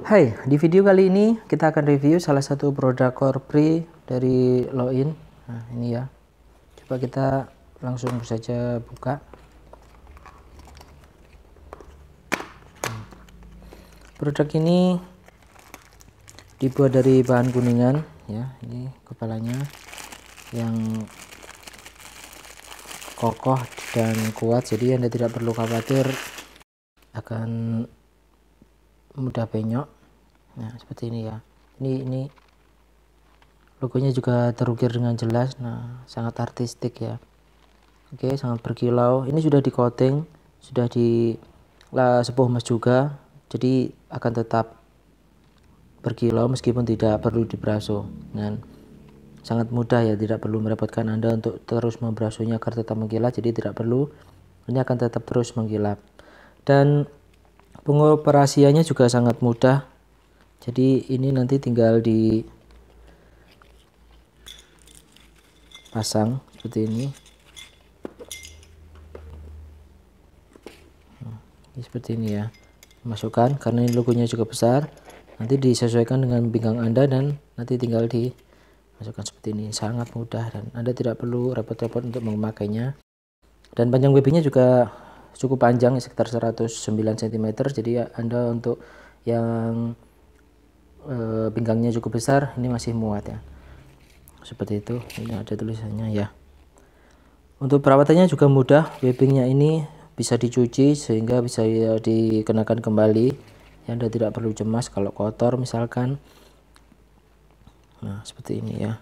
Hai, di video kali ini kita akan review salah satu produk Corpre dari Loin. Nah, ini ya. Coba kita langsung saja buka. produk ini dibuat dari bahan kuningan ya. Ini kepalanya yang kokoh dan kuat jadi Anda tidak perlu khawatir akan mudah penyok, nah seperti ini ya ini ini logonya juga terukir dengan jelas nah sangat artistik ya oke sangat berkilau ini sudah di coating sudah di la, sepuh emas juga jadi akan tetap berkilau meskipun tidak perlu dibraso dan sangat mudah ya tidak perlu merepotkan anda untuk terus membrasonya agar tetap mengkilap, jadi tidak perlu ini akan tetap terus mengkilap dan pengoperasiannya juga sangat mudah jadi ini nanti tinggal di pasang seperti ini hmm, ini seperti ini ya masukkan karena ini logonya juga besar nanti disesuaikan dengan pinggang anda dan nanti tinggal di masukkan seperti ini sangat mudah dan anda tidak perlu repot-repot untuk memakainya dan panjang webnya juga cukup panjang sekitar 109 cm jadi ya, Anda untuk yang e, pinggangnya cukup besar ini masih muat ya seperti itu ini ada tulisannya ya untuk perawatannya juga mudah webbingnya ini bisa dicuci sehingga bisa ya, dikenakan kembali ya Anda tidak perlu cemas kalau kotor misalkan nah seperti ini ya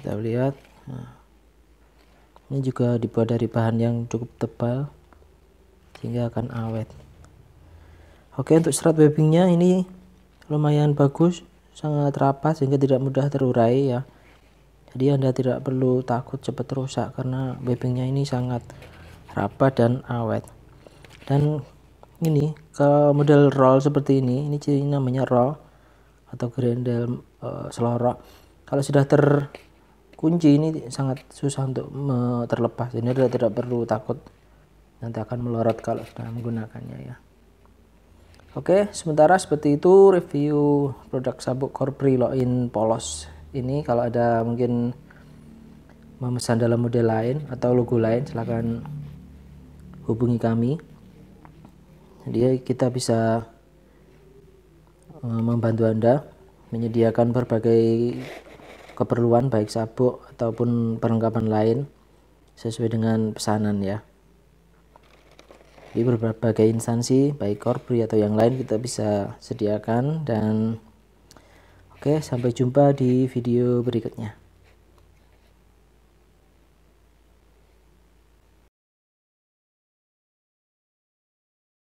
kita lihat nah ini juga dibuat dari bahan yang cukup tebal sehingga akan awet oke untuk serat webbingnya ini lumayan bagus sangat rapat sehingga tidak mudah terurai ya jadi anda tidak perlu takut cepat rusak karena webbingnya ini sangat rapat dan awet dan ini ke model roll seperti ini ini ciri namanya roll atau grendel e, selorok kalau sudah ter kunci ini sangat susah untuk terlepas ini adalah tidak perlu takut nanti akan melorot kalau sudah menggunakannya ya oke sementara seperti itu review produk sabuk Corpri loin Polos ini kalau ada mungkin memesan dalam model lain atau logo lain silahkan hubungi kami jadi kita bisa eh, membantu Anda menyediakan berbagai keperluan baik sabuk ataupun perlengkapan lain sesuai dengan pesanan ya. Di berbagai instansi baik korpri atau yang lain kita bisa sediakan dan oke sampai jumpa di video berikutnya.